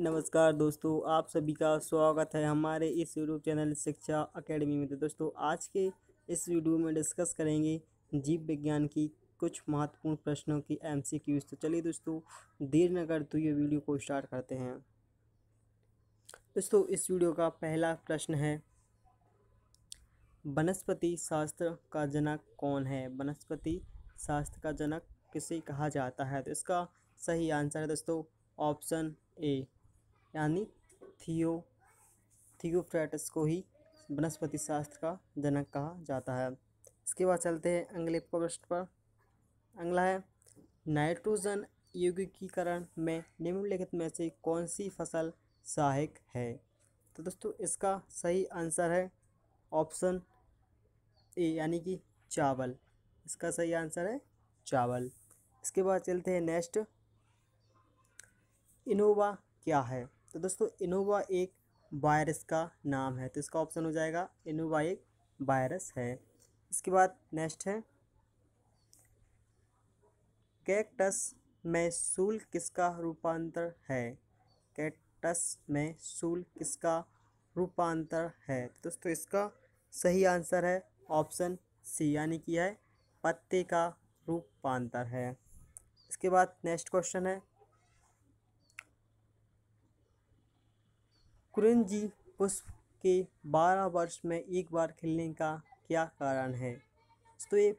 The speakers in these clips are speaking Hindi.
नमस्कार दोस्तों आप सभी का स्वागत है हमारे इस यूट्यूब चैनल शिक्षा अकेडमी में तो दोस्तों आज के इस वीडियो में डिस्कस करेंगे जीव विज्ञान की कुछ महत्वपूर्ण प्रश्नों की एम सी क्यूज तो चलिए दोस्तों देर न तो करते हुए वीडियो को स्टार्ट करते हैं दोस्तों इस वीडियो का पहला प्रश्न है वनस्पति शास्त्र का जनक कौन है वनस्पति शास्त्र का जनक किसे कहा जाता है तो इसका सही आंसर है दोस्तों ऑप्शन ए यानी थियो थियोफ्रेटस को ही वनस्पति शास्त्र का जनक कहा जाता है इसके बाद चलते हैं अगले प्रश्न पर अगला है नाइट्रोजन यौगिकीकरण में निम्नलिखित में से कौन सी फसल सहायक है तो दोस्तों इसका सही आंसर है ऑप्शन ए यानी कि चावल इसका सही आंसर है चावल इसके बाद चलते हैं नेक्स्ट इनोवा क्या है तो दोस्तों इनोवा एक वायरस का नाम है तो इसका ऑप्शन हो जाएगा इनोवा एक वायरस है इसके बाद नेक्स्ट है कैक्टस में सूल किसका रूपांतर है कैक्टस में सूल किसका रूपांतर है तो दोस्तों इसका सही आंसर है ऑप्शन सी यानी कि है पत्ते का रूपांतर है इसके बाद नेक्स्ट क्वेश्चन है कुरंजी पुष्प के बारह वर्ष में एक बार खिलने का क्या कारण है तो ये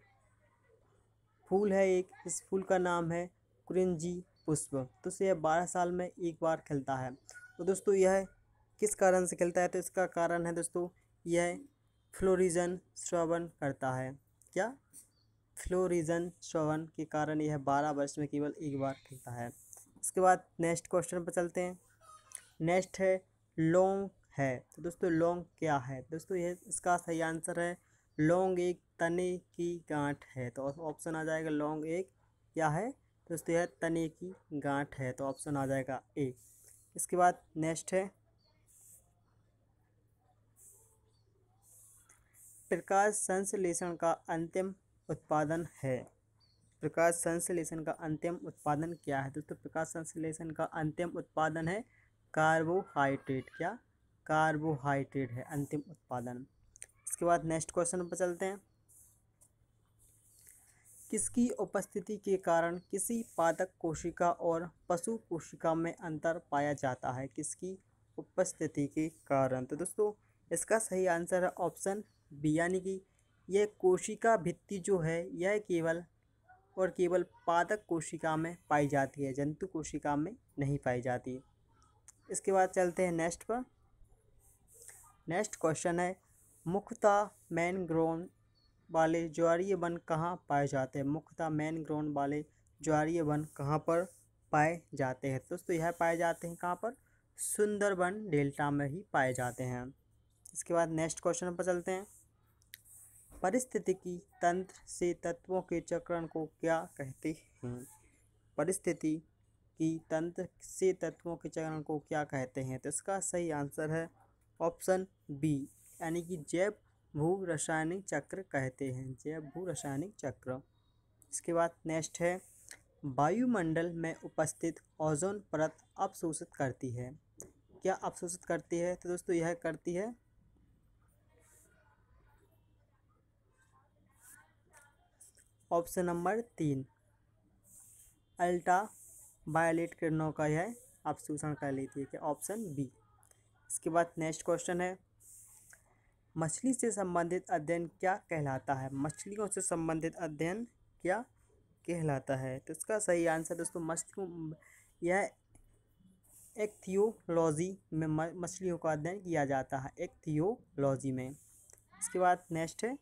फूल है एक इस फूल का नाम है कुरंजी पुष्प तो यह बारह साल में एक बार खिलता है तो दोस्तों यह किस कारण से खिलता है तो इसका कारण है दोस्तों यह फ्लोरिजन श्रवण करता है क्या फ्लोरिजन श्रवण के कारण यह बारह वर्ष में केवल एक बार खिलता है इसके बाद नेक्स्ट क्वेश्चन पर चलते हैं नेक्स्ट है लौंग है तो दोस्तों लौंग क्या है दोस्तों ये इसका सही आंसर है लौंग एक तने की गांठ है तो ऑप्शन आ जाएगा लौंग एक क्या है दोस्तों यह तने की गांठ है तो ऑप्शन आ जाएगा ए इसके बाद नेक्स्ट है प्रकाश संश्लेषण का अंतिम उत्पादन है प्रकाश संश्लेषण का अंतिम उत्पादन क्या है दोस्तों प्रकाश संश्लेषण का अंतिम उत्पादन है कार्बोहाइड्रेट क्या कार्बोहाइड्रेट है अंतिम उत्पादन इसके बाद नेक्स्ट क्वेश्चन पर चलते हैं किसकी उपस्थिति के कारण किसी पादक कोशिका और पशु कोशिका में अंतर पाया जाता है किसकी उपस्थिति के कारण तो दोस्तों इसका सही आंसर है ऑप्शन बी यानी कि यह कोशिका भित्ति जो है यह केवल और केवल पादक कोशिका में पाई जाती है जंतु कोशिका में नहीं पाई जाती इसके बाद चलते हैं नेक्स्ट पर नेक्स्ट क्वेश्चन है मुख्यतः मैनग्रोन वाले ज्वारीय वन कहाँ पाए जाते हैं मुख्यतः मैनग्रोन वाले ज्वारीय वन कहाँ पर पाए जाते हैं दोस्तों यह पाए जाते हैं कहाँ पर सुंदरबन डेल्टा में ही पाए जाते हैं इसके बाद नेक्स्ट क्वेश्चन पर चलते हैं परिस्थितिकी तंत्र से तत्वों के चक्रण को क्या कहते हैं परिस्थिति कि तंत्र से तत्वों के चरण को क्या कहते हैं तो इसका सही आंसर है ऑप्शन बी यानी कि जैव भू रासायनिक चक्र कहते हैं जैव भू रासायनिक चक्र इसके बाद नेक्स्ट है वायुमंडल में उपस्थित ओजोन परत अवशोषित करती है क्या अवशोषित करती है तो दोस्तों यह करती है ऑप्शन नंबर तीन अल्ट्रा वायलेट किरणों का यह अवशोषण कर लेती है क्या ऑप्शन बी इसके बाद नेक्स्ट क्वेश्चन है मछली से संबंधित अध्ययन क्या कहलाता है मछलियों से संबंधित अध्ययन क्या कहलाता है तो इसका सही आंसर दोस्तों मछलियों यह एक्थियोलॉजी में मछलियों का अध्ययन किया जाता है एक्थियोलॉजी में इसके बाद नेक्स्ट है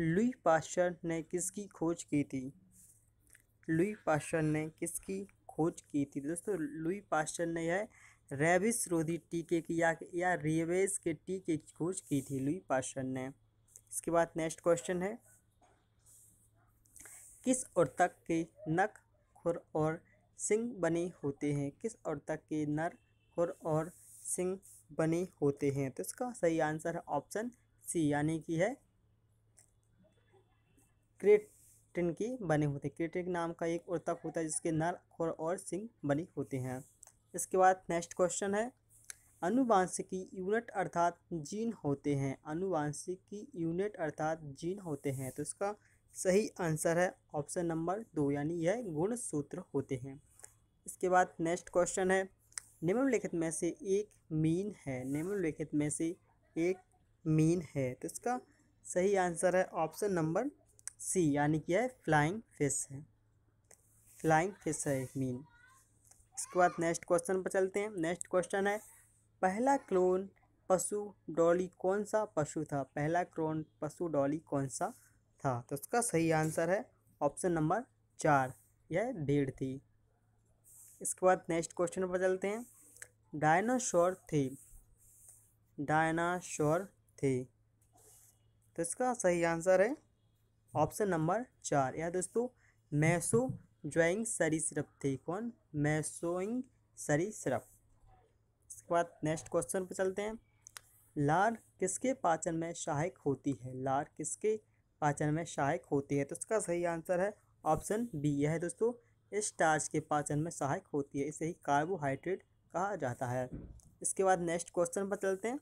लुई पाश्चर ने किसकी खोज की थी लुई पाश्चर ने किसकी खोज की थी दोस्तों लुई पाश्चर ने यह रेबिस रोधी टीके की या या रेबेस के टीके की खोज की थी लुई पाश्चर ने इसके बाद नेक्स्ट क्वेश्चन है किस और तक के नक खुर और सिंह बने होते हैं किस और तक के नर खुर और सिंह बने होते हैं तो इसका सही आंसर है ऑप्शन सी यानी कि है क्रेट क्रिएटिन की बने होते हैं क्रिएटिन नाम का एक उर्तक होता है जिसके नर खोर और सिंह बने होते हैं इसके बाद नेक्स्ट क्वेश्चन है अनुवांशिकी यूनिट अर्थात जीन होते हैं अनुवांशिकी यूनिट अर्थात जीन होते हैं तो इसका सही आंसर है ऑप्शन नंबर दो यानी यह गुण सूत्र होते हैं इसके बाद नेक्स्ट क्वेश्चन है निम्नलिखित में से एक मीन है निम्नलिखित में से एक मीन है तो इसका सही आंसर है ऑप्शन नंबर सी यानी कि है फ्लाइंग फिश है फ्लाइंग फिश है मीन इसके बाद नेक्स्ट क्वेश्चन पर चलते हैं नेक्स्ट क्वेश्चन है पहला क्लोन पशु डॉली कौन सा पशु था पहला क्लोन पशु डॉली कौन सा था तो उसका सही आंसर है ऑप्शन नंबर चार यह भीड़ थी इसके बाद नेक्स्ट क्वेश्चन पर चलते हैं डायनासोर थे डायनासोर थे तो इसका सही आंसर है ऑप्शन नंबर चार या दोस्तों मैसो ज्वाइंग सरीसरप थे कौन मैसोइंग सरीसरप इसके बाद नेक्स्ट क्वेश्चन पर चलते हैं लार किसके पाचन में सहायक होती है लार किसके पाचन में सहायक होती है तो इसका सही आंसर है ऑप्शन बी यह है दोस्तों स्टार्च के पाचन में सहायक होती है इसे ही कार्बोहाइड्रेट कहा जाता है इसके बाद नेक्स्ट क्वेश्चन पर चलते हैं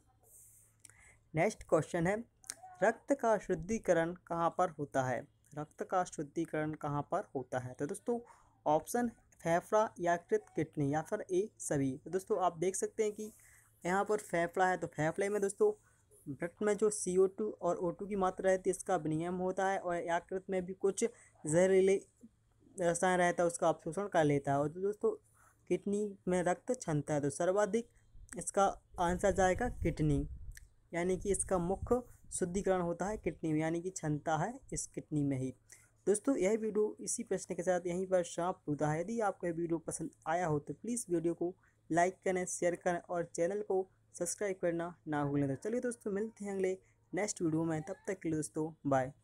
नेक्स्ट क्वेश्चन है रक्त का शुद्धिकरण कहाँ पर होता है रक्त का शुद्धिकरण कहाँ पर होता है तो दोस्तों ऑप्शन फेफड़ा या कृत किडनी या फिर ए सभी तो दोस्तों आप देख सकते हैं कि यहाँ पर फेफड़ा है तो फेफड़े में दोस्तों ब्लड में जो सी ओ टू और ओ टू की मात्रा रहती है इसका विनियम होता है और याकृत में भी कुछ जहरीले रसायन रहता है उसका अवशोषण कर लेता है और तो दोस्तों किडनी में रक्त क्षमता है तो सर्वाधिक इसका आंसर जाएगा किडनी यानी कि इसका मुख्य शुद्धिकरण होता है किडनी में यानी कि क्षमता है इस किडनी में ही दोस्तों यह वीडियो इसी प्रश्न के साथ यहीं पर समाप्त होता है यदि आपको यह वीडियो पसंद आया हो तो प्लीज़ वीडियो को लाइक करें शेयर करें और चैनल को सब्सक्राइब करना ना भूलें तो चलिए दोस्तों मिलते हैं अगले नेक्स्ट वीडियो में तब तक के लिए दोस्तों बाय